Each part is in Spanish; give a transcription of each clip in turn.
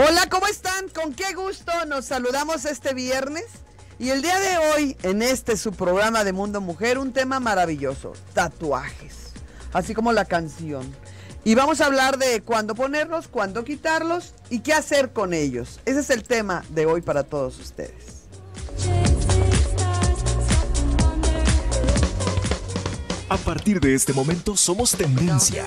Hola, ¿cómo están? Con qué gusto nos saludamos este viernes. Y el día de hoy, en este su programa de Mundo Mujer, un tema maravilloso, tatuajes, así como la canción. Y vamos a hablar de cuándo ponerlos, cuándo quitarlos y qué hacer con ellos. Ese es el tema de hoy para todos ustedes. A partir de este momento somos tendencia.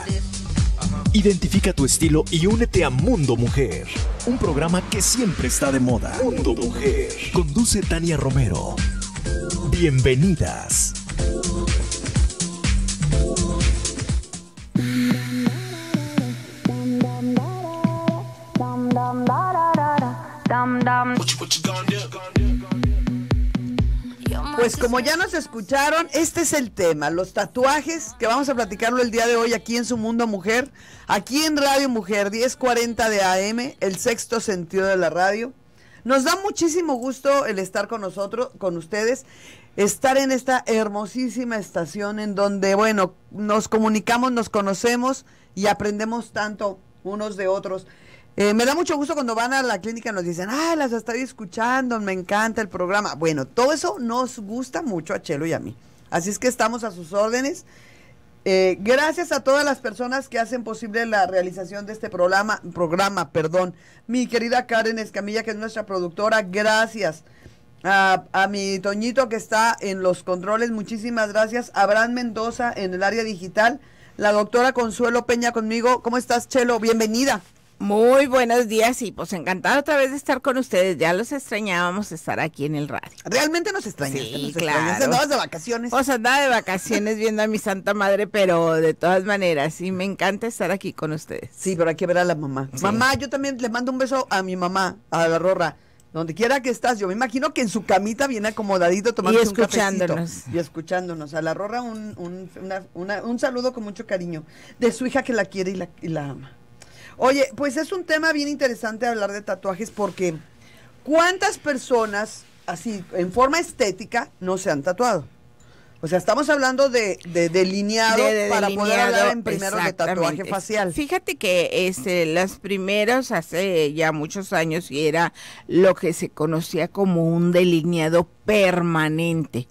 Identifica tu estilo y únete a Mundo Mujer, un programa que siempre está de moda. Mundo Mujer. Conduce Tania Romero. Bienvenidas. Pues como ya nos escucharon, este es el tema, los tatuajes, que vamos a platicarlo el día de hoy aquí en Su Mundo Mujer, aquí en Radio Mujer 1040 de AM, el sexto sentido de la radio. Nos da muchísimo gusto el estar con nosotros, con ustedes, estar en esta hermosísima estación en donde, bueno, nos comunicamos, nos conocemos y aprendemos tanto unos de otros. Eh, me da mucho gusto cuando van a la clínica y nos dicen, ah, las estoy escuchando, me encanta el programa. Bueno, todo eso nos gusta mucho a Chelo y a mí. Así es que estamos a sus órdenes. Eh, gracias a todas las personas que hacen posible la realización de este programa, programa, perdón. Mi querida Karen Escamilla, que es nuestra productora, gracias. A, a mi Toñito que está en los controles, muchísimas gracias. Abraham Mendoza en el área digital. La doctora Consuelo Peña conmigo. ¿Cómo estás, Chelo? Bienvenida. Muy buenos días y pues encantada otra vez de estar con ustedes. Ya los extrañábamos estar aquí en el radio. Realmente nos extrañaste. nos Extrañaste. de vacaciones. O sea, andaba de vacaciones viendo a mi santa madre, pero de todas maneras, sí, me encanta estar aquí con ustedes. Sí, pero hay que ver a la mamá. Mamá, yo también le mando un beso a mi mamá, a la Rorra. Donde quiera que estás, yo me imagino que en su camita viene acomodadito tomando un cafecito. Y escuchándonos. A la Rorra un, un, un saludo con mucho cariño de su hija que la quiere y la, y la ama. Oye, pues es un tema bien interesante hablar de tatuajes porque ¿cuántas personas así en forma estética no se han tatuado? O sea, estamos hablando de, delineado para poder hablar en primero de tatuaje facial. Fíjate que este, las primeras hace ya muchos años y era lo que se conocía como un delineado permanente.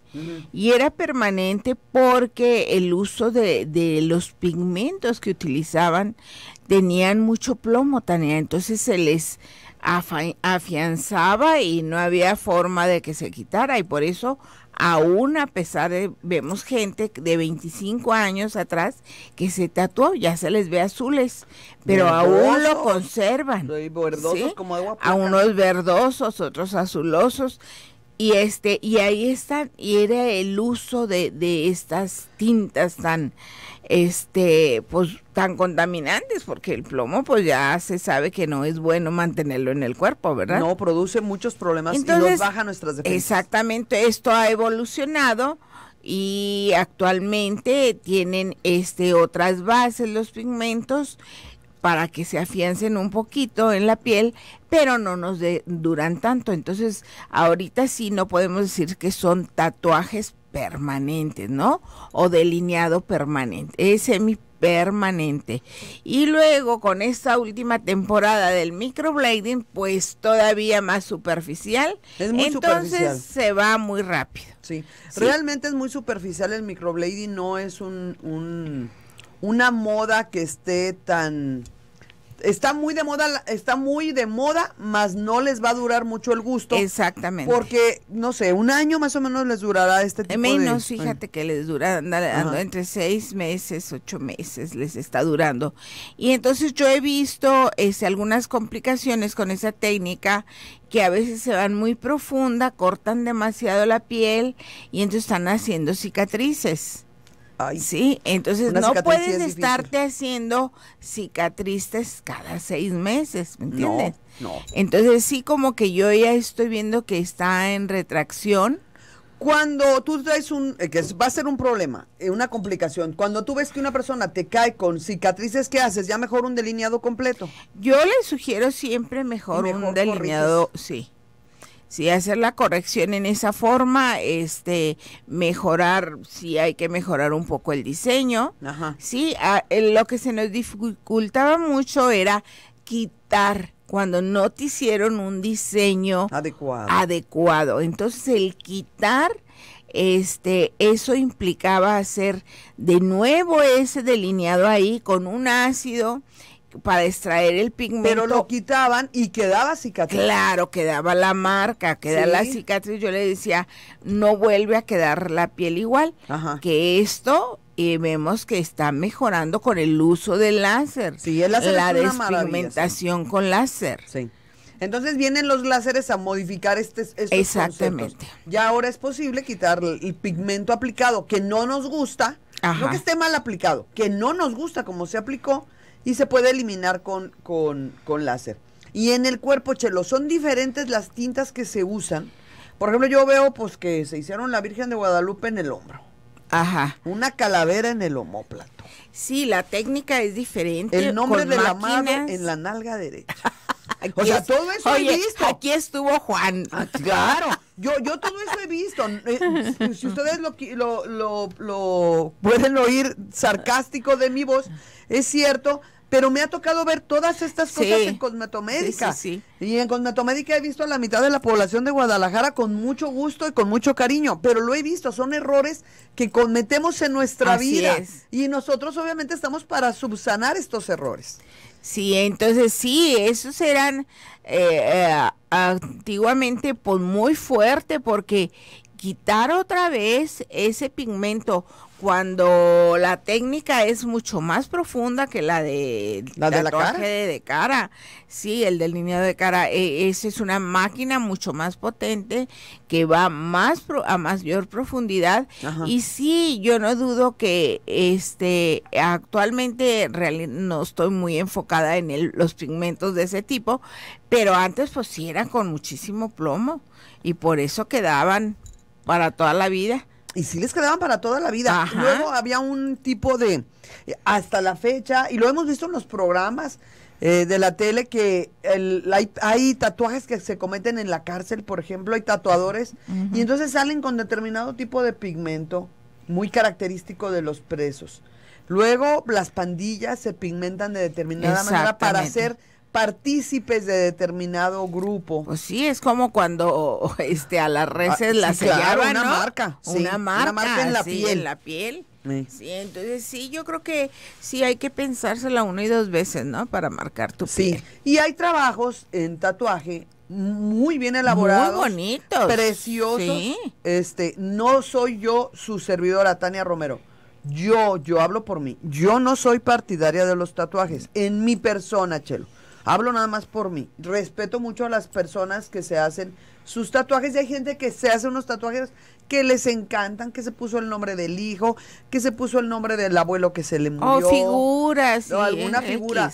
Y era permanente porque el uso de, de los pigmentos que utilizaban tenían mucho plomo, también entonces se les afianzaba y no había forma de que se quitara y por eso aún a pesar de, vemos gente de 25 años atrás que se tatuó, ya se les ve azules, pero aún lo conservan. a unos verdosos, otros azulosos. Y, este, y ahí están, y era el uso de, de estas tintas tan este, pues tan contaminantes, porque el plomo, pues ya se sabe que no es bueno mantenerlo en el cuerpo, ¿verdad? No, produce muchos problemas Entonces, y baja nuestras Exactamente, esto ha evolucionado y actualmente tienen este otras bases los pigmentos para que se afiancen un poquito en la piel, pero no nos duran tanto. Entonces, ahorita sí no podemos decir que son tatuajes permanente ¿no? O delineado permanente, es permanente Y luego con esta última temporada del microblading, pues todavía más superficial. Es muy Entonces se va muy rápido. Sí. realmente es muy superficial el microblading, no es un, un una moda que esté tan está muy de moda, está muy de moda, más no les va a durar mucho el gusto. Exactamente. Porque, no sé, un año más o menos les durará este tipo menos, fíjate que les dura entre seis meses, ocho meses les está durando. Y entonces yo he visto es, este, algunas complicaciones con esa técnica que a veces se van muy profunda, cortan demasiado la piel y entonces están haciendo cicatrices sí, entonces no puedes estarte haciendo cicatrices cada seis meses, ¿me entiendes? No, Entonces sí como que yo ya estoy viendo que está en retracción. Cuando tú traes un, eh, que va a ser un problema, eh, una complicación, cuando tú ves que una persona te cae con cicatrices, ¿qué haces? Ya mejor un delineado completo. Yo le sugiero siempre mejor, un delineado, sí si hacer la corrección en esa forma, este, mejorar, si hay que mejorar un poco el diseño. Ajá. Sí, ah, lo que se nos dificultaba mucho era quitar cuando no te hicieron un diseño adecuado. adecuado. Entonces el quitar este eso implicaba hacer de nuevo ese delineado ahí con un ácido para extraer el pigmento. Pero lo quitaban y quedaba cicatriz. Claro, quedaba la marca, quedaba la cicatriz. Yo le decía, no vuelve a quedar la piel igual. Que esto eh, vemos que está mejorando con el uso del láser. Sí, el láser la es despigmentación con láser. Sí. Entonces vienen los láseres a modificar este, Exactamente. Ya ahora es posible quitar el pigmento aplicado que no nos gusta, no que esté mal aplicado, que no nos gusta como se aplicó, y se puede eliminar con, con, con láser. Y en el cuerpo, Chelo, son diferentes las tintas que se usan. Por ejemplo, yo veo pues que se hicieron la Virgen de Guadalupe en el hombro. Ajá. Una calavera en el homóplato. Sí, la técnica es diferente. El nombre de la madre en la nalga derecha. o sea, todo eso he visto. Aquí estuvo Juan. Ah, claro, yo, yo todo eso he visto. Eh, si ustedes lo, lo, lo, pueden oír sarcástico de mi voz, es cierto, pero me ha tocado ver todas estas cosas en cosmetomédica. y en cosmetomédica he visto a la mitad de la población de Guadalajara con mucho gusto y con mucho cariño, pero lo he visto, son errores que cometemos en nuestra vida. Y nosotros obviamente estamos para subsanar estos errores. Sí, entonces sí, esos eran eh, eh, antiguamente pues, muy fuerte porque quitar otra vez ese pigmento cuando la técnica es mucho más profunda que la de la de cara de, sí el delineado de cara e, esa es una máquina mucho más potente que va más pro, a mayor profundidad y sí yo no dudo que este actualmente no estoy muy enfocada en los pigmentos de ese tipo pero antes pues sí eran con muchísimo plomo y por eso quedaban para toda la vida y sí les quedaban para toda la vida. Luego había un tipo de, eh, hasta la fecha, y lo hemos visto en los programas eh, de la tele, que el, hay, tatuajes que se cometen en la cárcel, por ejemplo, hay tatuadores, y entonces salen con determinado tipo de pigmento muy característico de los presos. Luego las pandillas se pigmentan de determinada manera para hacer partícipes de determinado grupo. Pues sí, es como cuando este a las reses ah, las una, marca, una marca, en la piel, en la piel. Sí. entonces sí, yo creo que sí hay que pensársela una y dos veces, ¿no? Para marcar tu piel. Sí. Y hay trabajos en tatuaje muy bien elaborados, muy bonitos, preciosos. Este, no soy yo su servidora Tania Romero. Yo, yo hablo por mí. Yo no soy partidaria de los tatuajes. En mi persona, Chelo Hablo nada más por mí. Respeto mucho a las personas que se hacen sus tatuajes y hay gente que se hace unos tatuajes que les encantan, que se puso el nombre del hijo, que se puso el nombre del abuelo que se le oh, murió. O figuras. O alguna eh, figura.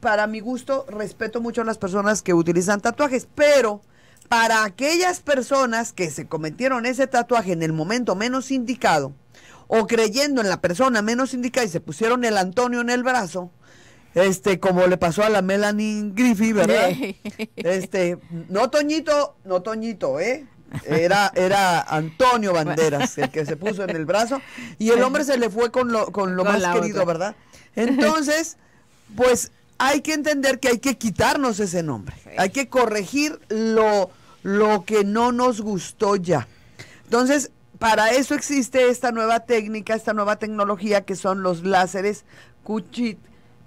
Para mi gusto, respeto mucho a las personas que utilizan tatuajes, pero para aquellas personas que se cometieron ese tatuaje en el momento menos indicado o creyendo en la persona menos indicada y se pusieron el Antonio en el brazo, este, como le pasó a la Melanie Griffith, ¿verdad? Este, no Toñito, no Toñito, ¿eh? Era, era Antonio Banderas el que se puso en el brazo y el hombre se le fue con lo, con lo más querido, ¿verdad? Entonces, pues hay que entender que hay que quitarnos ese nombre, hay que corregir lo, lo que no nos gustó ya. Entonces, para eso existe esta nueva técnica, esta nueva tecnología que son los láseres Cuchit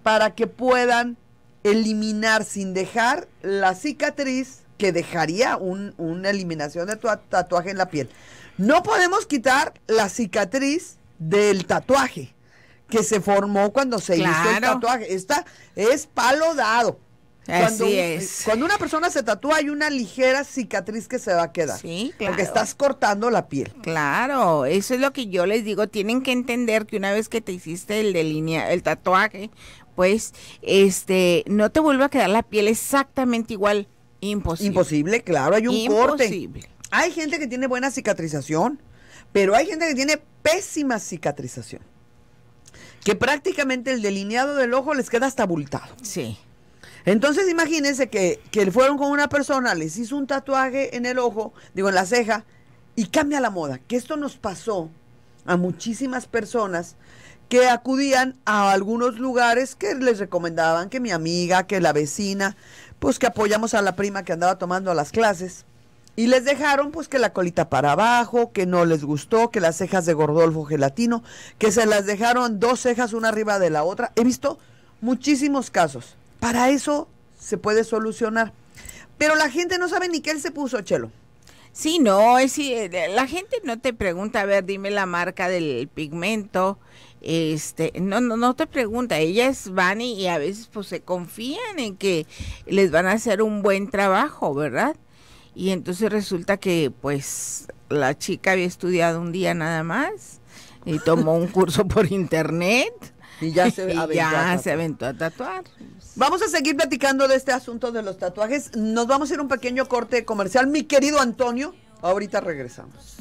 para que puedan eliminar sin dejar la cicatriz que dejaría una eliminación de tu tatuaje en la piel. No podemos quitar la cicatriz del tatuaje que se formó cuando se hizo el tatuaje. Esta es palo dado. Así es. Cuando una persona se tatúa hay una ligera cicatriz que se va a quedar. Sí, claro. Porque estás cortando la piel. Claro, eso es lo que yo les digo. Tienen que entender que una vez que te hiciste el, línea el tatuaje, pues este, no te vuelve a quedar la piel exactamente igual. Imposible. Imposible, claro, hay un corte. Hay gente que tiene buena cicatrización, pero hay gente que tiene pésima cicatrización. Que prácticamente el delineado del ojo les queda hasta abultado. Sí. Entonces imagínense que, que fueron con una persona, les hizo un tatuaje en el ojo, digo, en la ceja, y cambia la moda. Que esto nos pasó a muchísimas personas que acudían a algunos lugares que les recomendaban que mi amiga, que la vecina, pues que apoyamos a la prima que andaba tomando las clases. Y les dejaron pues que la colita para abajo, que no les gustó, que las cejas de Gordolfo Gelatino, que se las dejaron dos cejas una arriba de la otra. He visto muchísimos casos. Para eso se puede solucionar. Pero la gente no sabe ni qué él se puso, Chelo. Sí, no, es, eh, la gente no te pregunta, a ver, dime la marca del pigmento, este, no, no, no te pregunta, ellas van y, a veces pues se confían en que les van a hacer un buen trabajo, ¿verdad? Y entonces resulta que pues la chica había estudiado un día nada más y tomó un curso por internet. Y ya se, aventó, a se aventó a tatuar. Vamos a seguir platicando de este asunto de los tatuajes. Nos vamos a ir un pequeño corte comercial, mi querido Antonio. Ahorita regresamos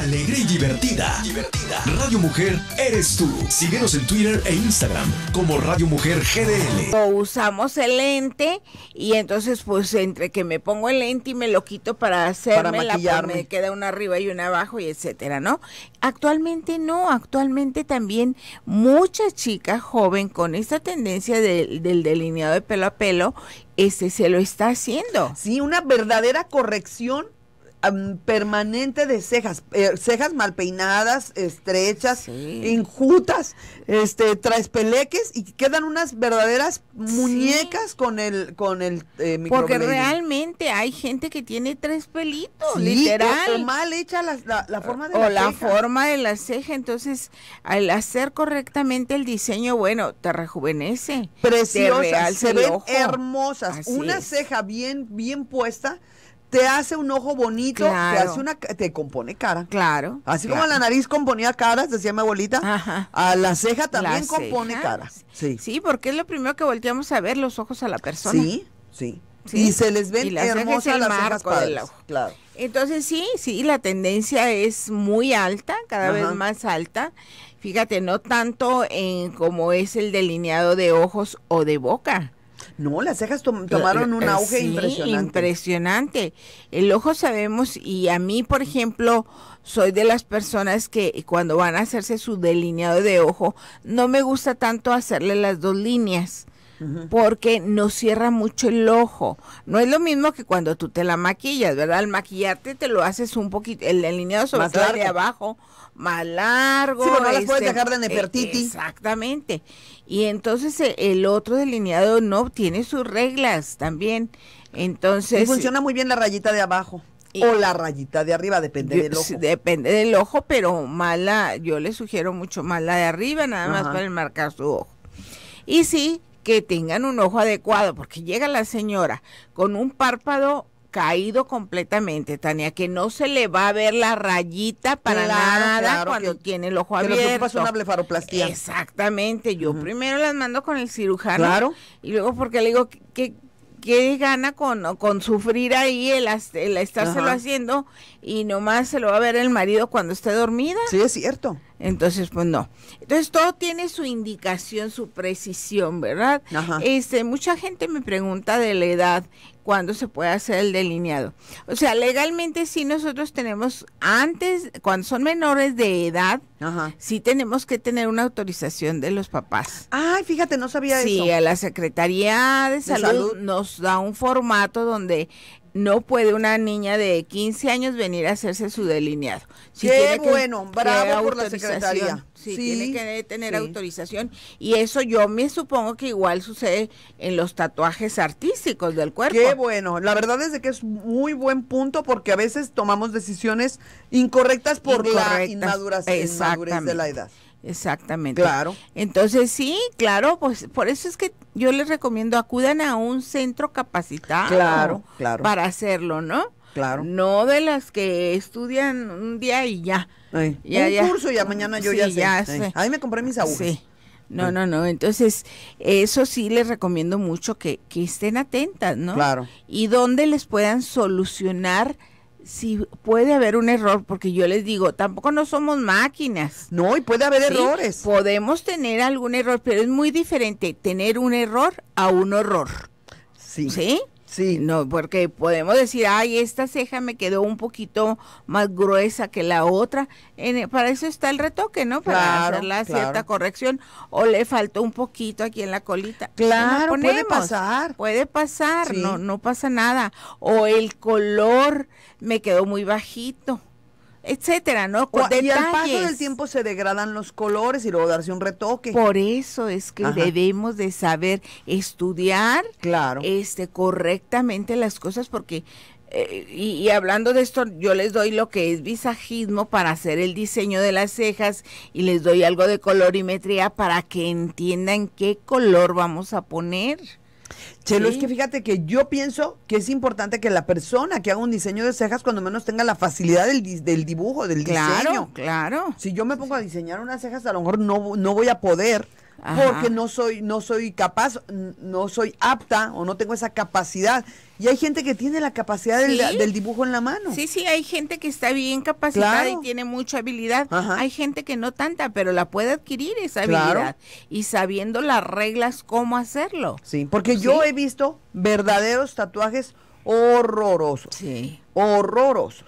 alegre y divertida. divertida. Radio Mujer eres tú. Síguenos en Twitter e Instagram como Radio Mujer GDL. O usamos el lente y entonces pues entre que me pongo el lente y me lo quito para hacerme para la pues, me queda una arriba y una abajo y etcétera, ¿no? Actualmente no, actualmente también mucha chica joven con esta tendencia del delineado de pelo a pelo ese se lo está haciendo. Sí, una verdadera corrección permanente de cejas, eh, cejas mal peinadas, estrechas, injutas, este, peleques y quedan unas verdaderas muñecas con el con el eh, Porque realmente hay gente que tiene tres pelitos, literal. mal hecha la, la, forma de o la, ceja. forma de la ceja, entonces al hacer correctamente el diseño, bueno, te rejuvenece. Preciosa, se ven hermosas. una ceja bien bien puesta te hace un ojo bonito, te hace una te compone cara. Claro. Así como la nariz componía caras, decía mi abuelita, a la ceja también compone cara. Sí. Sí, porque es lo primero que volteamos a ver los ojos a la persona. Sí, sí. Y se les ven hermosas las marco del ojo. Claro. Entonces sí, sí, la tendencia es muy alta, cada vez más alta. Fíjate, no tanto en como es el delineado de ojos o de boca no, las cejas tomaron un auge impresionante. Impresionante. El ojo sabemos, y a mí, por ejemplo, soy de las personas que cuando van a hacerse su delineado de ojo, no me gusta tanto hacerle las dos líneas porque no cierra mucho el ojo. No es lo mismo que cuando tú te la maquillas, ¿verdad? Al maquillarte te lo haces un poquito, el delineado sobre más de abajo, más largo. Sí, no las puedes este, dejar de nefertiti. Exactamente. Y entonces e, el otro delineado no tiene sus reglas también. Entonces. funciona muy bien la rayita de abajo. o la rayita de arriba, depende del ojo. Depende del ojo, pero mala, yo le sugiero mucho más la de arriba, nada más para enmarcar su ojo. Y sí, que tengan un ojo adecuado, porque llega la señora con un párpado caído completamente, Tania, que no se le va a ver la rayita para nada cuando tiene el ojo abierto. una blefaroplastia. Exactamente, yo primero las mando con el cirujano. Y luego porque le digo que qué gana con, con sufrir ahí el, estárselo haciendo y nomás se lo va a ver el marido cuando esté dormida. Sí, es cierto. Entonces, pues no. Entonces, todo tiene su indicación, su precisión, ¿verdad? Ajá. Este, mucha gente me pregunta de la edad, cuándo se puede hacer el delineado. O sea, legalmente sí nosotros tenemos antes, cuando son menores de edad, Ajá. sí tenemos que tener una autorización de los papás. Ay, fíjate, no sabía eso. Sí, a la Secretaría de, Salud, nos da un formato donde no puede una niña de 15 años venir a hacerse su delineado. Si Qué bueno, bravo por la secretaría. Sí, tiene que tener autorización. Y eso yo me supongo que igual sucede en los tatuajes artísticos del cuerpo. Qué bueno. La verdad es de que es muy buen punto porque a veces tomamos decisiones incorrectas por la inmadurez de la edad. Exactamente. Claro. Entonces, sí, claro, pues por eso es que yo les recomiendo acudan a un centro capacitado. Claro, claro. Para hacerlo, ¿no? Claro. No de las que estudian un día y ya. ya ya un ya. curso ya mañana yo ya, sé. Ahí me compré mis agujas. Sí. No, no, no. Entonces, eso sí les recomiendo mucho que, que estén atentas, ¿no? Claro. Y donde les puedan solucionar sí, puede haber un error, porque yo les digo, tampoco no somos máquinas. No, y puede haber errores. Podemos tener algún error, pero es muy diferente tener un error a un horror. Sí. ¿Sí? Sí. No, porque podemos decir, ay, esta ceja me quedó un poquito más gruesa que la otra. E, para eso está el retoque, ¿no? Para hacer la cierta corrección. O le faltó un poquito aquí en la colita. Claro, puede pasar. Puede pasar, no, no pasa nada. O el color me quedó muy bajito etcétera, ¿no? Con al paso del tiempo se degradan los colores y luego darse un retoque. Por eso es que debemos de saber estudiar claro. este correctamente las cosas porque eh, y, y, hablando de esto, yo les doy lo que es visajismo para hacer el diseño de las cejas y les doy algo de colorimetría para que entiendan qué color vamos a poner. Chelo, es que fíjate que yo pienso que es importante que la persona que haga un diseño de cejas cuando menos tenga la facilidad del, del dibujo, del claro, diseño. Claro, Si yo me pongo a diseñar unas cejas, a lo mejor no, no voy a poder porque no soy, no soy capaz, no soy apta o no tengo esa capacidad. Y hay gente que tiene la capacidad del, dibujo en la mano. Sí, sí, hay gente que está bien capacitada y tiene mucha habilidad. Hay gente que no tanta, pero la puede adquirir esa habilidad. Y sabiendo las reglas, cómo hacerlo. Sí, porque yo he visto verdaderos tatuajes horrorosos. Sí. Horrorosos.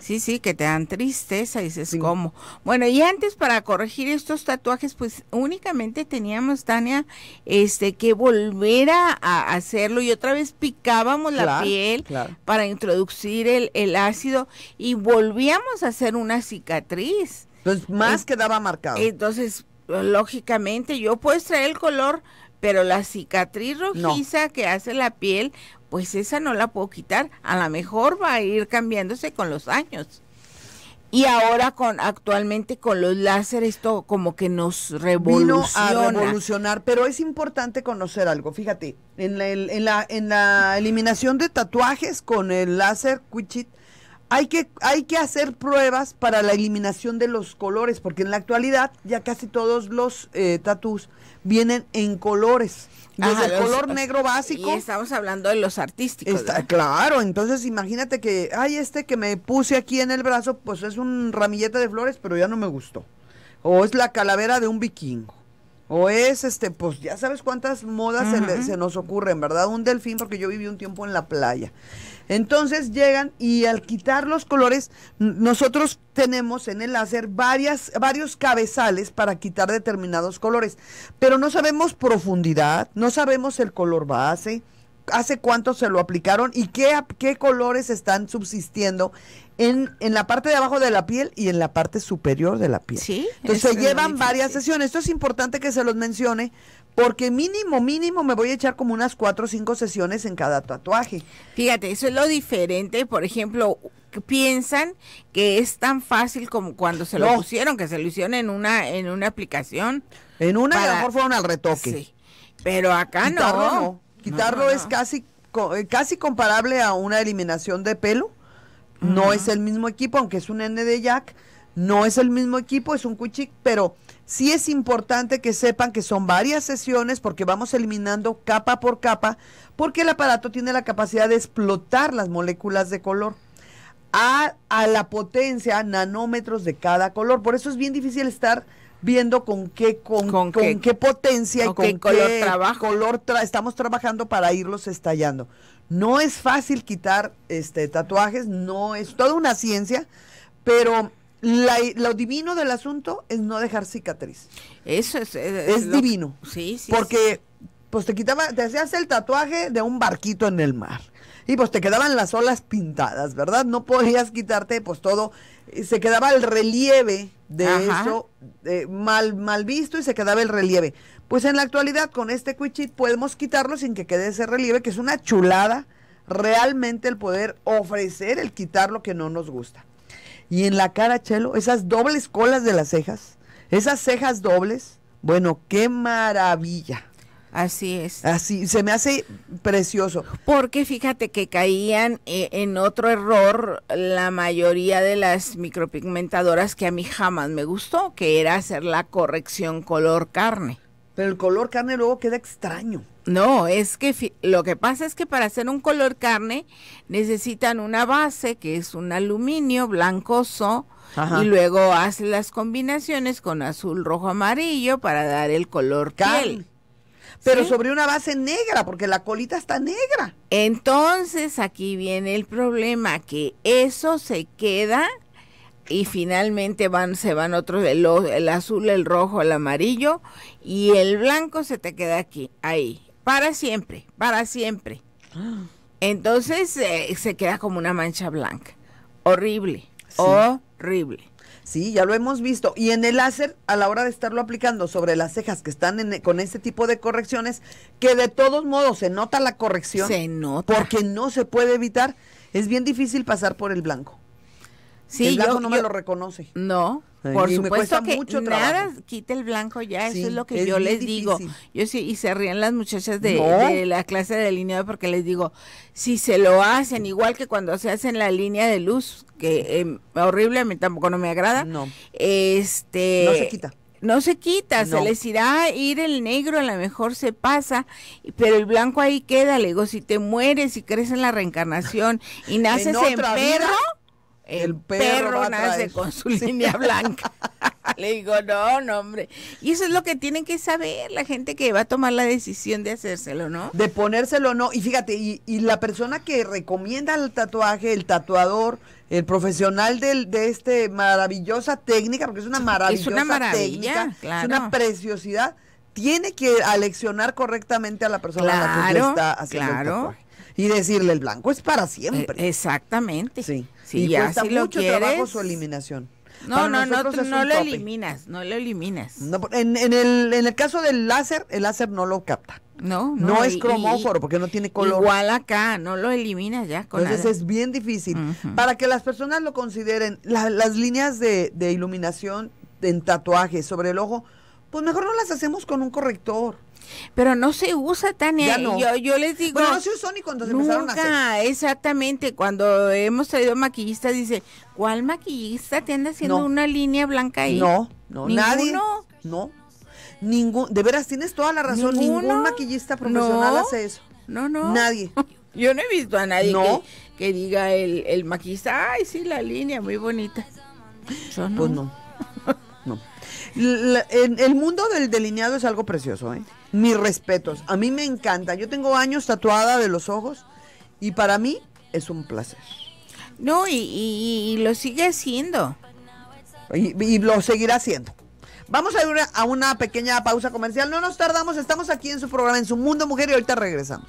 Sí, sí, que te dan tristeza, dices, ¿cómo? Bueno, y antes para corregir estos tatuajes, pues únicamente teníamos, Tania, este, que volver a, hacerlo y otra vez picábamos la piel para introducir el, ácido y volvíamos a hacer una cicatriz. Entonces, pues, más quedaba marcado. Entonces, lógicamente, yo puedo extraer el color, pero la cicatriz rojiza que hace la piel, pues esa no la puedo quitar. A lo mejor va a ir cambiándose con los años. Y ahora con actualmente con los láseres esto como que nos revoluciona. Vino a revolucionar, pero es importante conocer algo. Fíjate, en la, en la, eliminación de tatuajes con el láser Quichit hay que hay que hacer pruebas para la eliminación de los colores, porque en la actualidad ya casi todos los eh, vienen en colores. Desde el color negro básico. estamos hablando de los artísticos. Está, claro, entonces imagínate que, ay, este que me puse aquí en el brazo, pues es un ramillete de flores, pero ya no me gustó. O es la calavera de un vikingo. O es, este, pues ya sabes cuántas modas se, nos ocurren, ¿verdad? Un delfín, porque yo viví un tiempo en la playa. Entonces llegan y al quitar los colores, nosotros tenemos en el láser varias, varios cabezales para quitar determinados colores, pero no sabemos profundidad, no sabemos el color base, hace cuánto se lo aplicaron y qué colores están subsistiendo en, en la parte de abajo de la piel y en la parte superior de la piel. Entonces se llevan varias sesiones. Esto es importante que se los mencione porque mínimo, mínimo me voy a echar como unas cuatro o cinco sesiones en cada tatuaje. Fíjate, eso es lo diferente. Por ejemplo, piensan que es tan fácil como cuando se lo pusieron, que se lo hicieron en una, en una aplicación. En una para... a lo mejor fueron al retoque. Pero acá no. Quitarlo es casi, eh, casi comparable a una eliminación de pelo no es el mismo equipo, aunque es un N de Jack, no es el mismo equipo, es un Cuchic, pero sí es importante que sepan que son varias sesiones porque vamos eliminando capa por capa, porque el aparato tiene la capacidad de explotar las moléculas de color. A, la potencia nanómetros de cada color. Por eso es bien difícil estar viendo con qué con, qué? potencia y con qué color, estamos trabajando para irlos estallando. No es fácil quitar este, tatuajes, no es toda una ciencia, pero lo divino del asunto es no dejar cicatriz. Eso es. Eh, es, divino. Sí, sí. Porque, pues te quitaba, te hacías el tatuaje de un barquito en el mar. Y pues te quedaban las olas pintadas, ¿verdad? No podías quitarte, pues todo. Se quedaba el relieve de eso eh, mal, mal visto y se quedaba el relieve. Pues en la actualidad con este cuichit podemos quitarlo sin que quede ese relieve, que es una chulada realmente el poder ofrecer el quitar lo que no nos gusta. Y en la cara, Chelo, esas dobles colas de las cejas, esas cejas dobles, bueno, qué maravilla. Así es. Así, se me hace precioso. Porque fíjate que caían eh, en otro error la mayoría de las micropigmentadoras que a mí jamás me gustó, que era hacer la corrección color carne pero el color carne luego queda extraño. No, es que lo que pasa es que para hacer un color carne necesitan una base que es un aluminio blancoso y luego hacen las combinaciones con azul, rojo, amarillo para dar el color carne. Pero sobre una base negra, porque la colita está negra. Entonces aquí viene el problema, que eso se queda y finalmente van se van otros el, el, azul el rojo el amarillo y el blanco se te queda aquí ahí para siempre para siempre entonces eh, se queda como una mancha blanca horrible horrible Sí, ya lo hemos visto. Y en el láser, a la hora de estarlo aplicando sobre las cejas que están con este tipo de correcciones, que de todos modos se nota la corrección. Se nota. Porque no se puede evitar. Es bien difícil pasar por el blanco. Sí, el blanco no me lo reconoce. No, por supuesto que mucho nada quita el blanco ya, eso es lo que yo les digo. Yo sí, y se ríen las muchachas de, la clase de delineado porque les digo, si se lo hacen, igual que cuando se hacen la línea de luz, que em, horrible, a mí tampoco no me agrada. No. Este, no se quita. No se quita, se les irá ir el negro, a lo mejor se pasa, pero el blanco ahí queda. Le digo, si te mueres y si crees en la reencarnación y naces en, perro, el, perro, nace con su línea blanca. Le digo, no, no, hombre. Y eso es lo que tienen que saber la gente que va a tomar la decisión de hacérselo, ¿no? De ponérselo, no. Y fíjate, y, la persona que recomienda el tatuaje, el tatuador, el profesional de este maravillosa técnica, porque es una maravillosa maravilla, técnica, es una preciosidad, tiene que aleccionar correctamente a la persona claro, que está haciendo claro. Y decirle, el blanco es para siempre. E-, exactamente. Sí y cuesta mucho trabajo su eliminación. No, no, no, no lo eliminas, no lo eliminas. en, el, caso del láser, el láser no lo capta. No, no, no es cromóforo porque no tiene color. Igual acá, no lo eliminas ya. Entonces es bien difícil. Para que las personas lo consideren, las líneas de, de, iluminación en tatuaje sobre el ojo pues mejor no las hacemos con un corrector. Pero no se usa, Tania. Yo, les digo. Bueno, no se usó ni cuando se empezaron a hacer. Exactamente. Cuando hemos traído maquillistas, dice: ¿Cuál maquillista te anda haciendo una línea blanca ahí? No, no, nadie. No, ningún. De veras, tienes toda la razón. Ningún maquillista profesional hace eso. No, no. Nadie. Yo no he visto a nadie que, diga el, el maquillista: Ay, sí, la línea, muy bonita. Yo Pues no el mundo del delineado es algo precioso, ¿eh? Mis respetos. A mí me encanta. Yo tengo años tatuada de los ojos y para mí es un placer. No, y, lo sigue siendo Y, lo seguirá haciendo. Vamos a ir a una pequeña pausa comercial. No nos tardamos, estamos aquí en su programa, en su mundo mujer, y ahorita regresamos.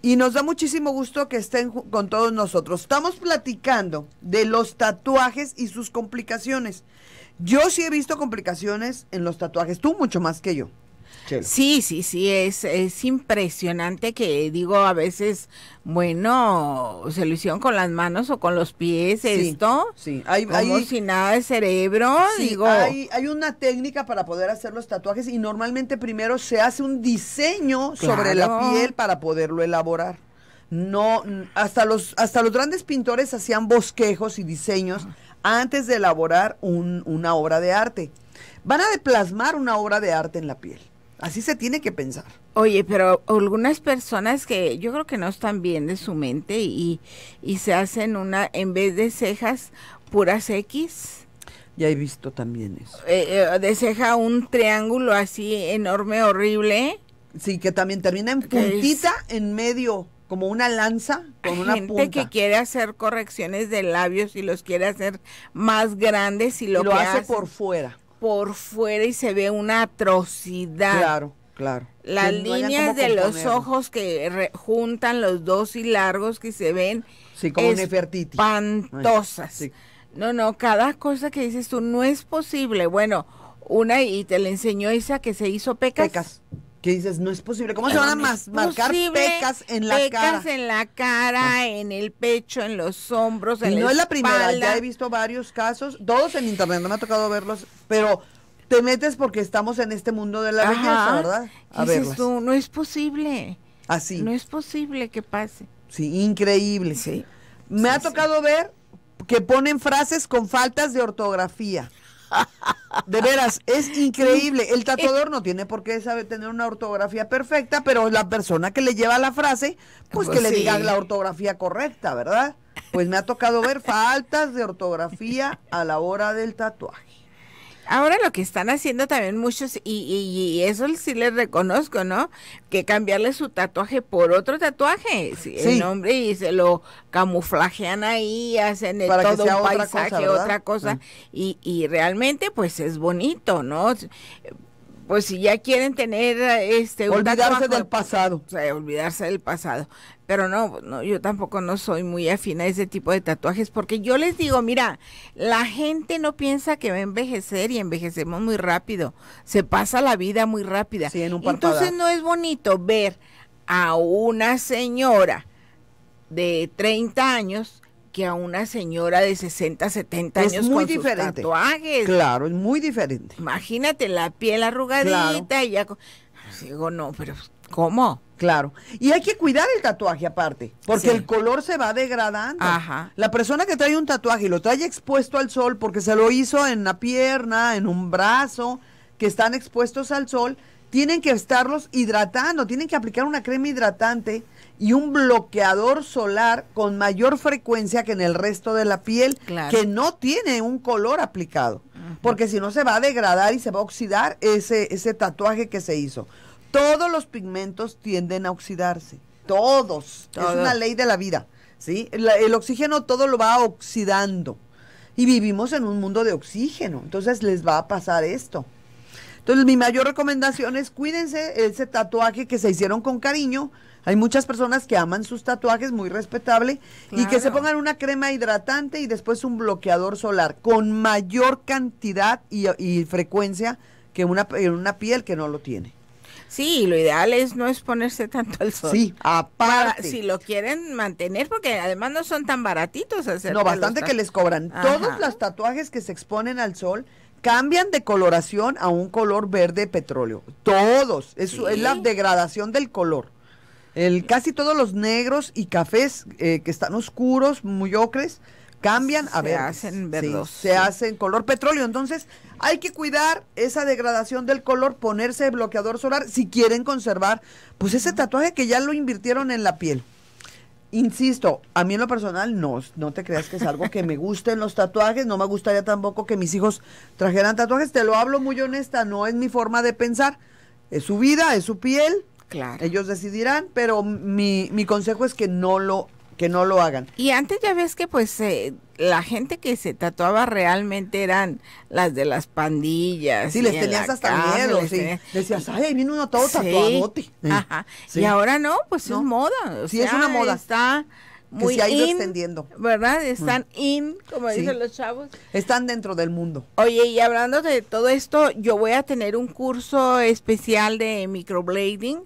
y nos da muchísimo gusto que estén con todos nosotros. Estamos platicando de los tatuajes y sus complicaciones. Yo sí he visto complicaciones en los tatuajes, tú mucho más que yo. Sí, sí, sí, es, es impresionante que digo a veces, bueno, se lo hicieron con las manos o con los pies esto. Sí, hay, hay, nada de cerebro, digo. Hay, una técnica para poder hacer los tatuajes y normalmente primero se hace un diseño sobre la piel para poderlo elaborar no hasta los hasta los grandes pintores hacían bosquejos y diseños antes de elaborar una obra de arte. Van a plasmar una obra de arte en la piel. Así se tiene que pensar. Oye, pero algunas personas que yo creo que no están bien de su mente y, se hacen una, en vez de cejas, puras X. Ya he visto también eso. Eh, eh, de ceja un triángulo así enorme, horrible. Sí, que también termina en puntita, en medio, como una lanza, con una gente que quiere hacer correcciones de labios y los quiere hacer más grandes y lo, hace por fuera por fuera y se ve una atrocidad. Claro, claro. Las líneas de los ojos que juntan los dos y largos que se ven como espantosas. No, no, cada cosa que dices tú no es posible. Bueno, una y te la enseñó esa que se hizo pecas. Pecas que dices, no es posible. ¿Cómo se van a marcar pecas en la cara? Pecas en la cara, ah. en el pecho, en los hombros, en y no es la primera, ya he visto varios casos, todos en internet, no me ha tocado verlos, pero te metes porque estamos en este mundo de la Ajá. ¿verdad? A dices tú, no es posible. Así. No es posible que pase. Sí, increíble. Sí. Me ha tocado ver que ponen frases con faltas de ortografía. De veras, es increíble. El tatuador no tiene por qué saber tener una ortografía perfecta, pero la persona que le lleva la frase, pues, pues que le diga la ortografía correcta, ¿verdad? Pues me ha tocado ver faltas de ortografía a la hora del tatuaje. Ahora lo que están haciendo también muchos, y, eso sí les reconozco, ¿no? Que cambiarle su tatuaje por otro tatuaje, el nombre, y se lo camuflajean ahí, hacen el, todo un paisaje, otra cosa, mm. y, realmente pues es bonito, ¿no? Pues si ya quieren tener este... un del pasado. O olvidarse del pasado. Pero no, no, yo tampoco no soy muy afina a ese tipo de tatuajes porque yo les digo, mira, la gente no piensa que va a envejecer y envejecemos muy rápido. Se pasa la vida muy rápida. Sí, en un Entonces no es bonito ver a una señora de 30 años que a una señora de 60, 70 años es muy diferente. tatuajes. Claro, es muy diferente. Imagínate la piel arrugadita y ya digo, no, pero ¿Cómo? Claro. Y hay que cuidar el tatuaje aparte, porque el color se va degradando. La persona que trae un tatuaje y lo trae expuesto al sol porque se lo hizo en la pierna, en un brazo, que están expuestos al sol, tienen que estarlos hidratando, tienen que aplicar una crema hidratante y un bloqueador solar con mayor frecuencia que en el resto de la piel, que no tiene un color aplicado, porque si no se va a degradar y se va a oxidar ese, ese tatuaje que se hizo todos los pigmentos tienden a oxidarse. Todos. Es una ley de la vida. ¿sí? el oxígeno todo lo va oxidando. Y vivimos en un mundo de oxígeno. Entonces les va a pasar esto. Entonces mi mayor recomendación es cuídense ese tatuaje que se hicieron con cariño. Hay muchas personas que aman sus tatuajes, muy respetable, y que se pongan una crema hidratante y después un bloqueador solar con mayor cantidad y, frecuencia que una, una piel que no lo tiene. Sí, lo ideal es no exponerse tanto al sol. Sí, aparte. Para, si lo quieren mantener, porque además no son tan baratitos. No, bastante que les cobran. Todos los tatuajes que se exponen al sol cambian de coloración a un color verde petróleo. Todos. Es, es la degradación del color. El, casi todos los negros y cafés eh, que están oscuros, muy ocres, cambian a se Hacen Se hacen color petróleo. Entonces, hay que cuidar esa degradación del color, ponerse bloqueador solar si quieren conservar, pues ese tatuaje que ya lo invirtieron en la piel. Insisto, a mí en lo personal no, no te creas que es algo que me gusten los tatuajes, no me gustaría tampoco que mis hijos trajeran tatuajes, te lo hablo muy honesta, no es mi forma de pensar, es su vida, es su piel, claro. ellos decidirán, pero mi, mi consejo es que no lo que no lo hagan. Y antes ya ves que pues eh, la gente que se tatuaba realmente eran las de las pandillas. Sí, les tenías hasta miedo, sí. Decías, ay, ahí viene uno todo sí. Ajá. Y ahora no, pues es moda. sí, es una moda. Está muy ¿Verdad? Mm. Están in, como dicen los chavos. Están dentro del mundo. Oye, y hablando de todo esto, yo voy a tener un curso especial de microblading,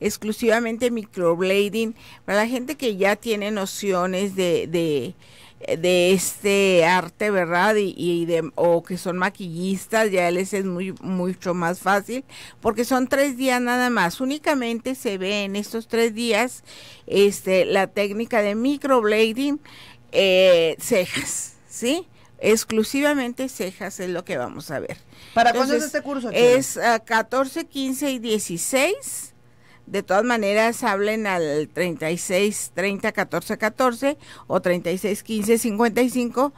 exclusivamente microblading, para la gente que ya tiene nociones de de este arte, ¿verdad? Y, de, o que son maquillistas, ya les es muy, mucho más fácil, porque son tres días nada más. Únicamente se ve en estos tres días este, la técnica de microblading eh, cejas, ¿sí? Exclusivamente cejas es lo que vamos a ver. ¿Para cuándo es este curso? Es 14, 15 y 16 de todas maneras, hablen al 36 30 14 14 o 36 15 55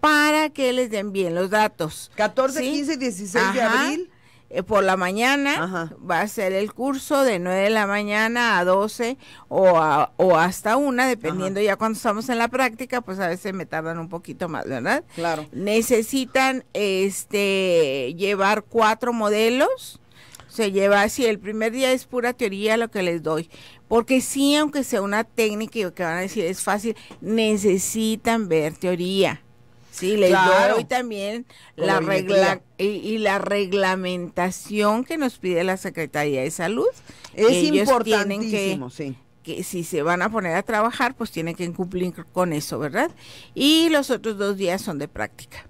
para que les den bien los datos. 14, 15 16 de abril. Eh, por la mañana va a ser el curso de 9 de la mañana a 12 o, a, o hasta una, dependiendo ya cuando estamos en la práctica, pues a veces me tardan un poquito más, ¿verdad? Claro. Necesitan este llevar cuatro modelos se lleva, así, el primer día es pura teoría lo que les doy, porque sí, aunque sea una técnica y lo que van a decir es fácil, necesitan ver teoría. Sí, les doy también la regla y, la reglamentación que nos pide la Secretaría de Salud. Es Ellos importantísimo, que, sí que si se van a poner a trabajar, pues tienen que cumplir con eso, ¿verdad? Y los otros dos días son de práctica.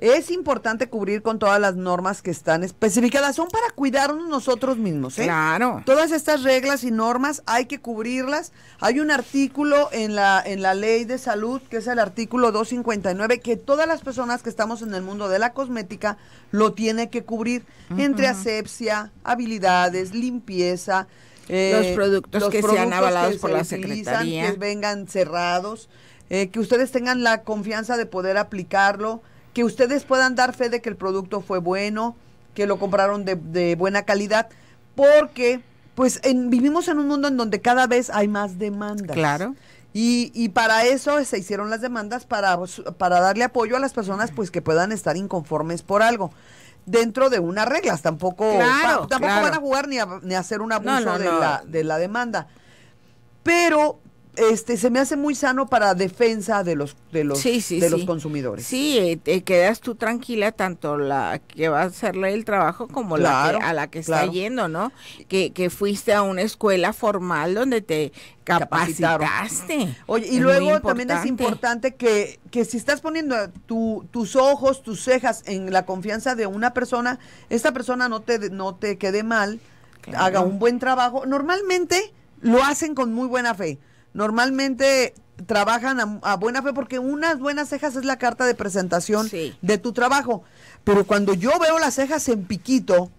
Es importante cubrir con todas las normas que están especificadas. Son para cuidarnos nosotros mismos. ¿eh? Claro. Todas estas reglas y normas hay que cubrirlas. Hay un artículo en la, en la ley de salud, que es el artículo 259, que todas las personas que estamos en el mundo de la cosmética lo tiene que cubrir. Entre asepsia, habilidades, limpieza. Eh, los productos que sean avalados por la Secretaría. Que vengan cerrados. Eh, que ustedes tengan la confianza de poder aplicarlo que ustedes puedan dar fe de que el producto fue bueno, que lo compraron de, buena calidad, porque pues vivimos en un mundo en donde cada vez hay más demandas. Claro. Y, y, para eso se hicieron las demandas para, para darle apoyo a las personas pues que puedan estar inconformes por algo dentro de unas reglas tampoco tampoco van a jugar ni a, ni hacer un abuso de, La, de la demanda pero este se me hace muy sano para defensa de los de los de los consumidores. Sí, eh, te quedas tú tranquila tanto la que va a hacerle el trabajo como la a la que está yendo, ¿no? Que, que fuiste a una escuela formal donde te capacitaste. Oye, y luego también es importante que, que si estás poniendo tus ojos, tus cejas en la confianza de una persona, esta persona no te no te quede mal, haga un buen trabajo. Normalmente lo hacen con muy buena fe normalmente trabajan a, buena fe porque unas buenas cejas es la carta de presentación de tu trabajo. Pero cuando yo veo las cejas en piquito,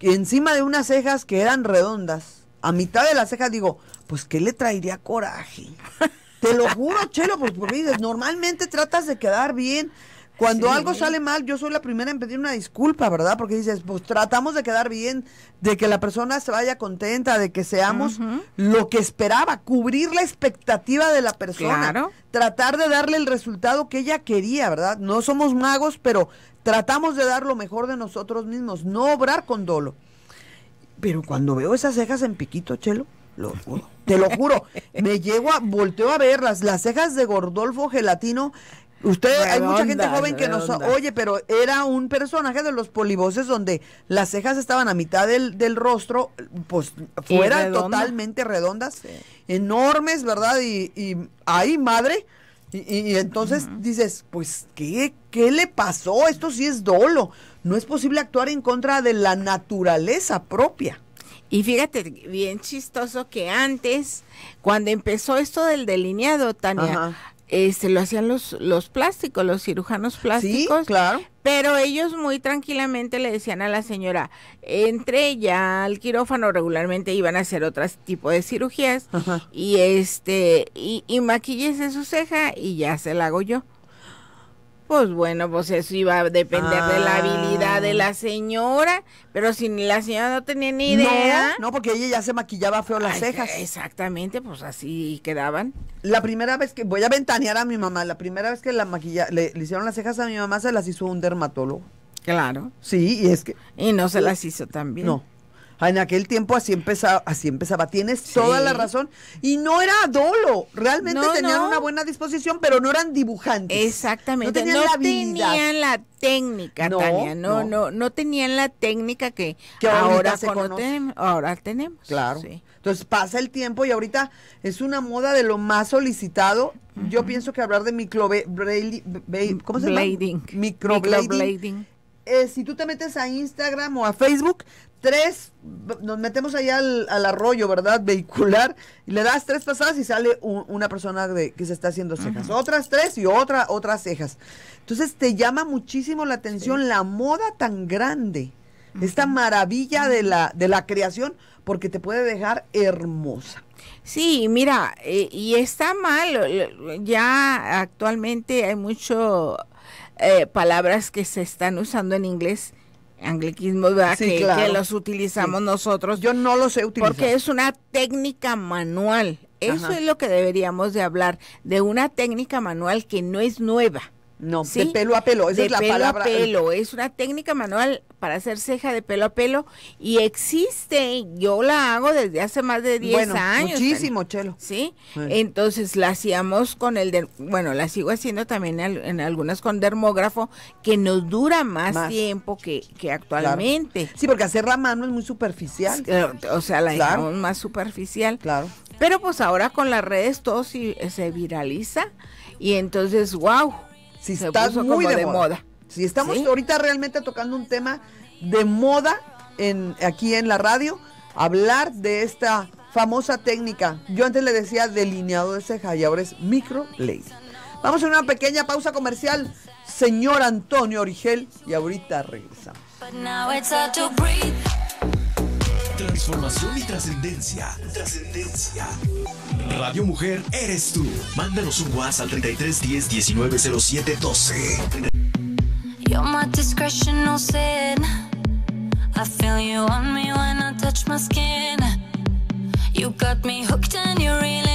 encima de unas cejas que eran redondas, a mitad de las cejas digo, pues ¿qué le traería coraje? Te lo juro, Chelo, pues porque dices, normalmente tratas de quedar bien. Cuando algo ¿eh? sale mal, yo soy la primera en pedir una disculpa, ¿verdad? Porque dices, pues tratamos de quedar bien, de que la persona se vaya contenta, de que seamos lo que esperaba, cubrir la expectativa de la persona, tratar de darle el resultado que ella quería, ¿verdad? No somos magos, pero tratamos de dar lo mejor de nosotros mismos, no obrar con dolo. Pero cuando veo esas cejas en piquito, Chelo, te lo juro, me llego a, volteo a verlas, las cejas de Gordolfo Gelatino Usted, hay mucha gente joven que nos oye, pero era un personaje de los polivoces donde las cejas estaban a mitad del, rostro, pues fueran totalmente redondas, enormes, ¿verdad? Y, hay ahí, madre. Y, entonces dices, pues, ¿qué, ¿qué le pasó? Esto sí es dolo. No es posible actuar en contra de la naturaleza propia. Y fíjate, bien chistoso que antes, cuando empezó esto del delineado, Tania, este, lo hacían los, los plásticos, los cirujanos plásticos. Pero ellos muy tranquilamente le decían a la señora, entre ya al quirófano regularmente iban a hacer otro tipo de cirugías y este y, y maquíllese su ceja y ya se la hago yo. Pues bueno, pues eso iba a depender de la habilidad de ah. la señora, pero si la señora no tenía ni idea. No, porque ella ya se maquillaba feo las cejas. Exactamente, pues así quedaban. La primera vez que, voy a ventanear a mi mamá, la primera vez que la maquilla, le, le hicieron las cejas a mi mamá se las hizo un dermatólogo. Claro. Sí, y es que. Y no se las hizo también. No. Ah, en aquel tiempo así empezaba, así empezaba. Tienes toda la razón. Y no era dolo. Realmente tenían una buena disposición, pero no eran dibujantes. Exactamente. No tenían, la, tenían la, técnica, Tania. No, no, no, tenían la técnica que, ahora, se tenemos, ahora tenemos. Claro. Entonces pasa el tiempo y ahorita es una moda de lo más solicitado. Yo pienso que hablar de microblading. ¿cómo se llama? Microblading. Microblading eh, si tú te metes a Instagram o a Facebook, tres, nos metemos allá al, arroyo, ¿verdad? Vehicular, y le das tres pasadas y sale una persona de, que se está haciendo cejas. Otras tres y otra, otras cejas. Entonces te llama muchísimo la atención la moda tan grande, esta maravilla de, la, de la creación, porque te puede dejar hermosa. Sí, mira, eh, y está mal, ya actualmente hay mucho eh, palabras que se están usando en inglés anglicismo que, los utilizamos nosotros. Yo no los he utilizado. Porque es una técnica manual. Eso es lo que deberíamos de hablar, de una técnica manual que no es nueva. No, de pelo a pelo, esa es la pelo A pelo, es una técnica manual para hacer ceja de pelo a pelo y existe, yo la hago desde hace más de 10 años. Muchísimo, Chelo. ¿sí? Entonces la hacíamos con el, de, bueno, la sigo haciendo también en algunas con dermógrafo, que nos dura más, tiempo que, que actualmente. Sí, porque hacer la mano es muy superficial. Eh, o sea, la claro. más superficial. Claro. Pero pues ahora con las redes todo se viraliza y entonces, wow si Se muy de, moda. Si estamos ahorita realmente tocando un tema de moda en, aquí en la radio, hablar de esta famosa técnica. Yo antes le decía delineado de ceja y ahora es micro ley. Vamos a una pequeña pausa comercial, señor Antonio Origel, y ahorita regresamos. Transformación y trascendencia. Trascendencia. Radio Mujer eres tú. Mándanos un WhatsApp al 33 10 19 07 12. You're my discretion, no sin. I feel you on me when I touch my skin. You got me hooked and you really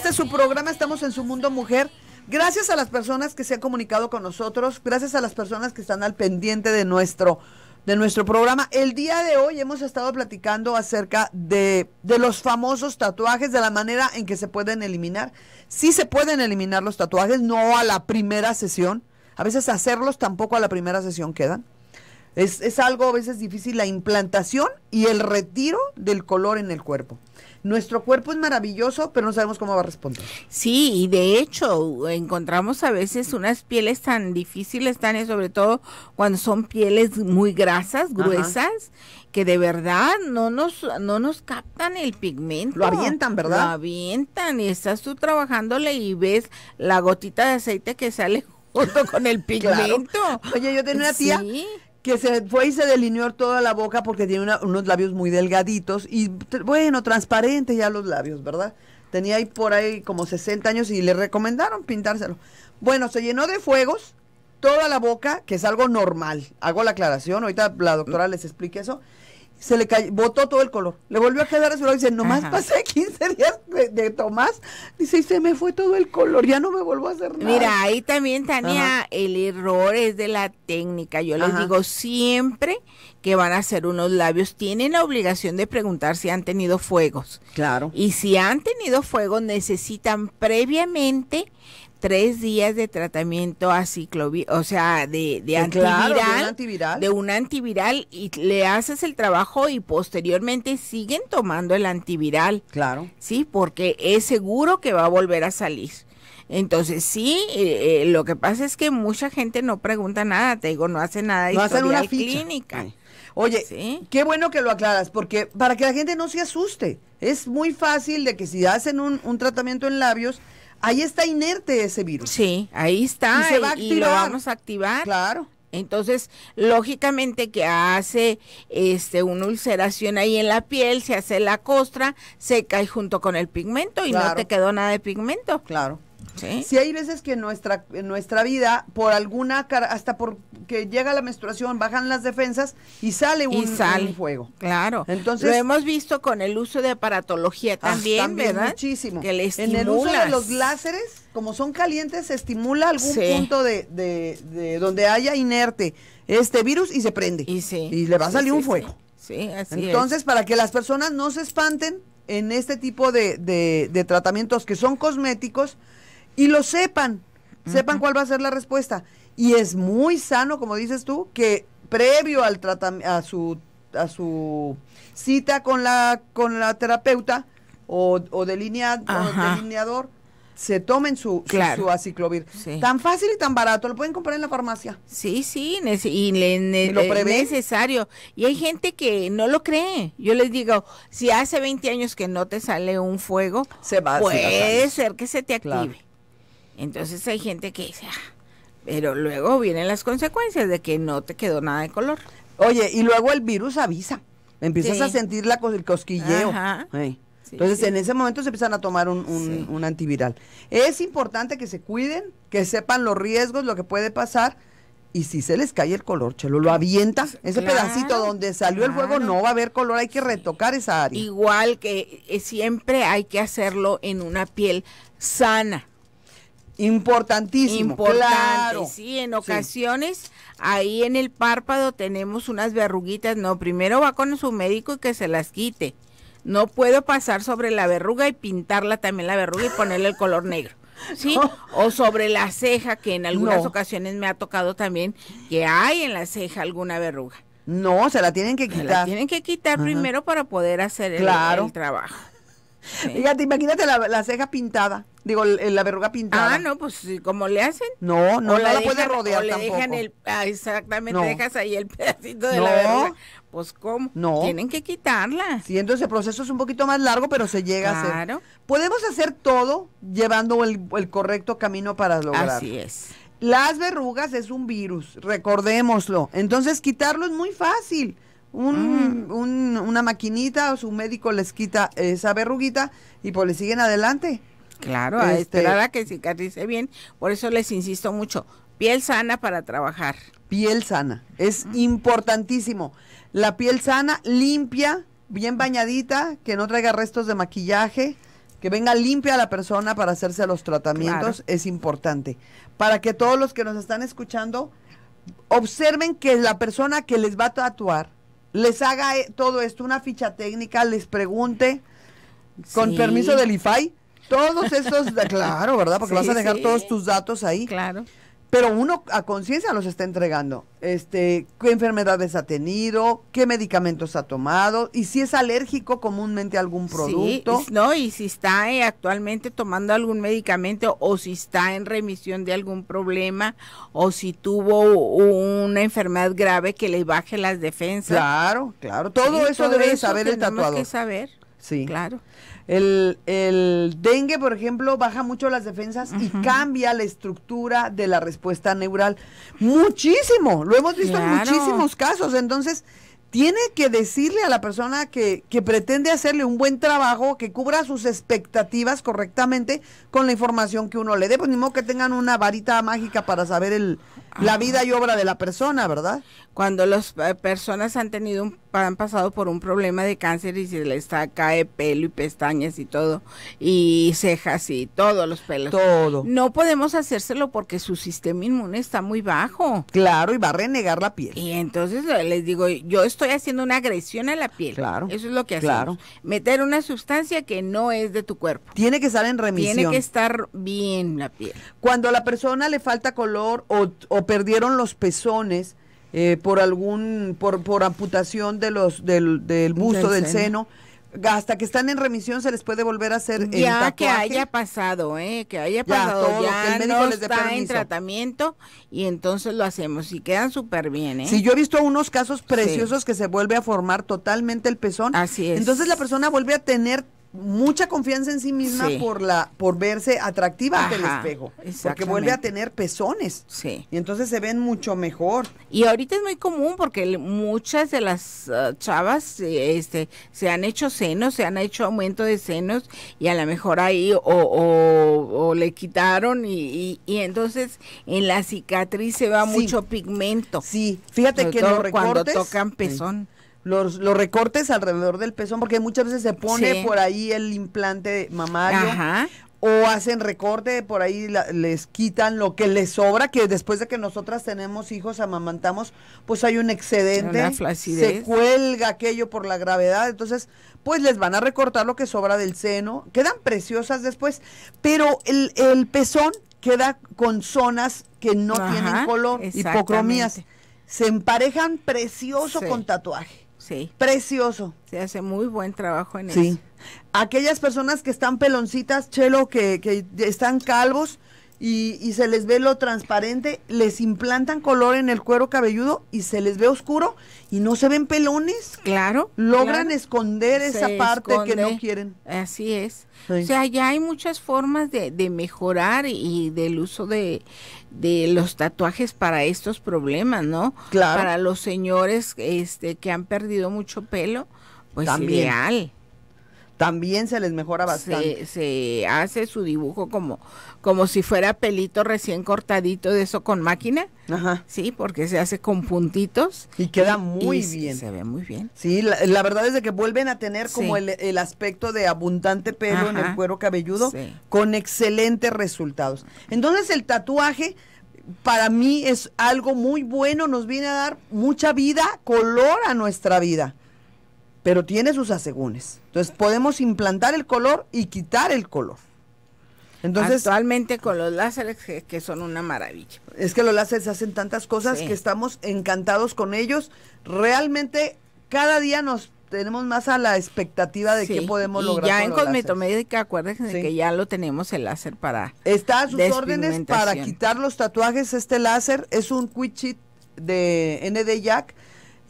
Este es su programa, estamos en su mundo mujer. Gracias a las personas que se han comunicado con nosotros, gracias a las personas que están al pendiente de nuestro, de nuestro programa. El día de hoy hemos estado platicando acerca de, los famosos tatuajes, de la manera en que se pueden eliminar. Sí se pueden eliminar los tatuajes, no a la primera sesión. A veces hacerlos tampoco a la primera sesión quedan. Es, es algo a veces difícil la implantación y el retiro del color en el cuerpo nuestro cuerpo es maravilloso, pero no sabemos cómo va a responder. Sí, y de hecho encontramos a veces unas pieles tan difíciles, tan sobre todo cuando son pieles muy grasas, gruesas, que de verdad no nos no nos captan el pigmento. Lo avientan, ¿verdad? Lo avientan y estás tú trabajándole y ves la gotita de aceite que sale junto con el pigmento. Oye, yo tenía una tía que se fue y se delineó toda la boca porque tiene unos labios muy delgaditos y bueno, transparentes ya los labios, ¿verdad? Tenía ahí por ahí como 60 años y le recomendaron pintárselo. Bueno, se llenó de fuegos toda la boca, que es algo normal. Hago la aclaración, ahorita la doctora les explique eso se le cayó, botó todo el color. Le volvió a quedar suelo. Dice, nomás pasé 15 días de, Tomás. Dice, y se me fue todo el color, ya no me vuelvo a hacer nada. Mira, ahí también, Tania, el error es de la técnica. Yo les digo siempre que van a hacer unos labios, tienen la obligación de preguntar si han tenido fuegos. Claro. Y si han tenido fuegos, necesitan previamente tres días de tratamiento a ciclovir o sea, de, de, eh, antiviral, de, un antiviral, y le haces el trabajo y posteriormente siguen tomando el antiviral. Claro. Sí, porque es seguro que va a volver a salir. Entonces, sí, eh, eh, lo que pasa es que mucha gente no pregunta nada, te digo, no hace nada y no hacen una ficha. clínica. Oye, qué bueno que lo aclaras, porque para que la gente no se asuste, es muy fácil de que si hacen un, un tratamiento en labios, ahí está inerte ese virus. Sí, ahí está. Y, se va a activar. lo vamos a activar. Claro. Entonces, lógicamente que hace este una ulceración ahí en la piel, se hace la costra, se cae junto con el pigmento y no te quedó nada de pigmento. Claro. Si hay veces que en nuestra, nuestra vida, por alguna, hasta porque llega la menstruación, bajan las defensas y sale un, y fuego. Claro. Entonces, lo hemos visto con el uso de aparatología ah, también, también Muchísimo. en el uso de los láseres, como son calientes, se estimula algún punto de, de, donde haya inerte este virus y se prende. Y, le va a salir un fuego. Sí, así Entonces, para que las personas no se espanten en este tipo de, de, tratamientos que son cosméticos, y lo sepan, sepan cuál va a ser la respuesta. Y es muy sano, como dices tú, que previo al a su, a su cita con la, con la terapeuta o, delineador, se tomen su, su, aciclovir. Tan fácil y tan barato, lo pueden comprar en la farmacia. Sí, sí, y es eh, necesario. Y hay gente que no lo cree. Yo les digo, si hace 20 años que no te sale un fuego, se va, puede ser que se te active. Entonces hay gente que dice, ah, pero luego vienen las consecuencias de que no te quedó nada de color. Oye, y luego el virus avisa. Empiezas a sentir la, el cosquilleo. Entonces, en ese momento se empiezan a tomar un, antiviral. Es importante que se cuiden, que sepan los riesgos, lo que puede pasar. Y si se les cae el color, Chelo, lo avienta. Ese pedacito donde salió el fuego no va a haber color, hay que retocar esa área. Igual que eh, siempre hay que hacerlo en una piel sana Importantísimo. Importante, Sí, en ocasiones ahí en el párpado tenemos unas verruguitas. No, primero va con su médico y que se las quite. No puedo pasar sobre la verruga y pintarla también la verruga y ponerle el color negro. ¿sí? O sobre la ceja, que en algunas ocasiones me ha tocado también que hay en la ceja alguna verruga. No, se la tienen que quitar. la tienen que quitar primero para poder hacer el trabajo. Fíjate, imagínate la, ceja pintada. Digo, la verruga pintada. Ah, no, pues como le hacen. No, no, la, puede rodear le dejan el. Ah, exactamente, dejas ahí el pedacito de la verruga. Pues, ¿cómo? Tienen que quitarla. Sí, entonces el proceso es un poquito más largo, pero se llega a hacer. Podemos hacer todo llevando el, el correcto camino para lograrlo. Así es. Las verrugas es un virus, recordémoslo. Entonces, quitarlo es muy fácil Ah. Un, una maquinita o su médico les quita esa verruguita y pues le siguen adelante. Claro, a este, esperar a que cicatrice bien. Por eso les insisto mucho, piel sana para trabajar. Piel sana, es importantísimo. La piel sana, limpia, bien bañadita, que no traiga restos de maquillaje, que venga limpia la persona para hacerse los tratamientos, es importante. Para que todos los que nos están escuchando observen que la persona que les va a tatuar, les haga eh, todo esto, una ficha técnica, les pregunte, con permiso del IFAI, todos estos, claro, ¿verdad? Porque vas a dejar todos tus datos ahí. Claro pero uno a conciencia los está entregando. Este, qué enfermedades ha tenido, qué medicamentos ha tomado y si es alérgico comúnmente a algún producto. Sí, no, y si está eh, actualmente tomando algún medicamento o si está en remisión de algún problema o si tuvo una enfermedad grave que le baje las defensas. Claro, claro, todo eso debe saber el tatuador. que saber. Sí. Claro. El, el, dengue, por ejemplo, baja mucho las defensas y cambia la estructura de la respuesta neural. Muchísimo, lo hemos visto en muchísimos casos. Entonces, tiene que decirle a la persona que, que, pretende hacerle un buen trabajo, que cubra sus expectativas correctamente con la información que uno le dé. Pues ni modo que tengan una varita mágica para saber el, la vida y obra de la persona, ¿verdad? cuando las eh, personas han tenido han pasado por un problema de cáncer y se les cae pelo y pestañas y todo y cejas y todos los pelos. Todo. No podemos hacérselo porque su sistema inmune está muy bajo. Claro, y va a renegar la piel. Y entonces eh, les digo, yo estoy haciendo una agresión a la piel. Claro. Eso es lo que hacemos. Claro. Meter una sustancia que no es de tu cuerpo. Tiene que estar en remisión. Tiene que estar bien la piel. Cuando a la persona le falta color o perdieron los pezones, eh, por algún por, por amputación de los del, del busto del, seno. hasta que están en remisión se les puede volver a hacer el ya que haya pasado eh que haya pasado ya, no les está en tratamiento y entonces lo hacemos y quedan súper bien ¿eh? sí yo he visto unos casos preciosos que se vuelve a formar totalmente el pezón así es entonces la persona vuelve a tener mucha confianza en sí misma por la por verse atractiva ante el espejo, porque vuelve a tener pezones. Sí. Y entonces se ven mucho mejor. Y ahorita es muy común porque muchas de las ah, chavas eh, este se han hecho senos, se han hecho aumento de senos y a lo mejor ahí o, le quitaron y, y, entonces en la cicatriz se va mucho pigmento. Sí, fíjate que los recortes, cuando tocan pezón los, los recortes alrededor del pezón, porque muchas veces se pone por ahí el implante mamario. O hacen recorte, por ahí les quitan lo que les sobra, que después de que nosotras tenemos hijos, amamantamos, pues hay un excedente, se cuelga aquello por la gravedad, entonces pues les van a recortar lo que sobra del seno, quedan preciosas después, pero el, el pezón queda con zonas que no tienen color, hipocromías, se emparejan precioso con tatuaje. Sí. Precioso. Se hace muy buen trabajo en eso. sí. Aquellas personas que están peloncitas, Chelo, que, que están calvos, y, se les ve lo transparente, les implantan color en el cuero cabelludo y se les ve oscuro y no se ven pelones. Claro. Logran esconder esa parte que no quieren. Así es. O sea, ya hay muchas formas de, de mejorar y del uso de, de los tatuajes para estos problemas, ¿no? Claro. Para los señores este, que han perdido mucho pelo, pues También también se les mejora bastante. Se, hace su dibujo como, como si fuera pelito recién cortadito de eso con máquina. Ajá. Sí, porque se hace con puntitos. Y queda muy bien. Se ve muy bien. Sí, la, verdad es de que vuelven a tener como el, aspecto de abundante pelo en el cuero cabelludo con excelentes resultados. Entonces el tatuaje para mí es algo muy bueno, nos viene a dar mucha vida, color a nuestra vida pero tiene sus asegúnes. Entonces podemos implantar el color y quitar el color. Entonces, Actualmente con los láseres que, son una maravilla. Es que los láseres hacen tantas cosas que estamos encantados con ellos. Realmente cada día nos tenemos más a la expectativa de que podemos y lograr. Ya en Cosmetomédica, acuérdense que ya lo tenemos el láser para. Está a sus órdenes para quitar los tatuajes. Este láser es un quick sheet de ND Jack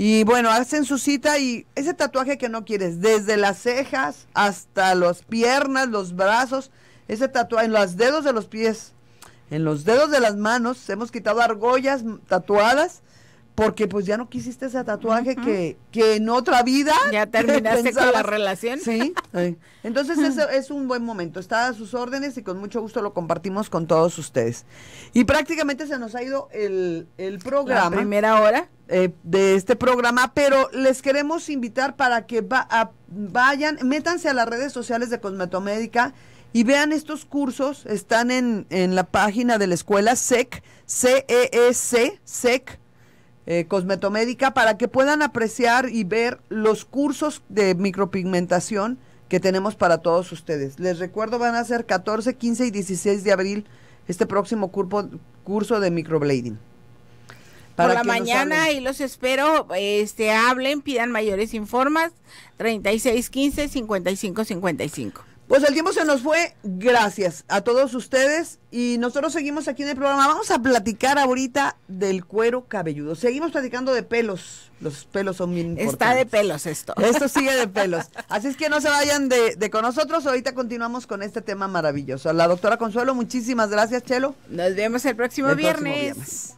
y bueno, hacen su cita y ese tatuaje que no quieres, desde las cejas hasta las piernas, los brazos, ese tatuaje en los dedos de los pies, en los dedos de las manos, hemos quitado argollas tatuadas porque pues ya no quisiste ese tatuaje que, en otra vida. Ya terminaste con la relación. Sí. Entonces eso es un buen momento. Está a sus órdenes y con mucho gusto lo compartimos con todos ustedes. Y prácticamente se nos ha ido el, programa. La primera hora. Eh, de este programa, pero les queremos invitar para que vayan, métanse a las redes sociales de Cosmetomédica y vean estos cursos, están en, la página de la escuela SEC, c e e SEC, e e e eh, cosmetomédica para que puedan apreciar y ver los cursos de micropigmentación que tenemos para todos ustedes. Les recuerdo, van a ser 14, 15 y 16 de abril este próximo curso de microblading. Para Por la mañana y los espero, este hablen, pidan mayores informas, 3615-5555. Pues el tiempo se nos fue. Gracias a todos ustedes. Y nosotros seguimos aquí en el programa. Vamos a platicar ahorita del cuero cabelludo. Seguimos platicando de pelos. Los pelos son bien Está de pelos esto. Esto sigue de pelos. Así es que no se vayan de, con nosotros. Ahorita continuamos con este tema maravilloso. la doctora Consuelo, muchísimas gracias, Chelo. Nos vemos el próximo Próximo viernes.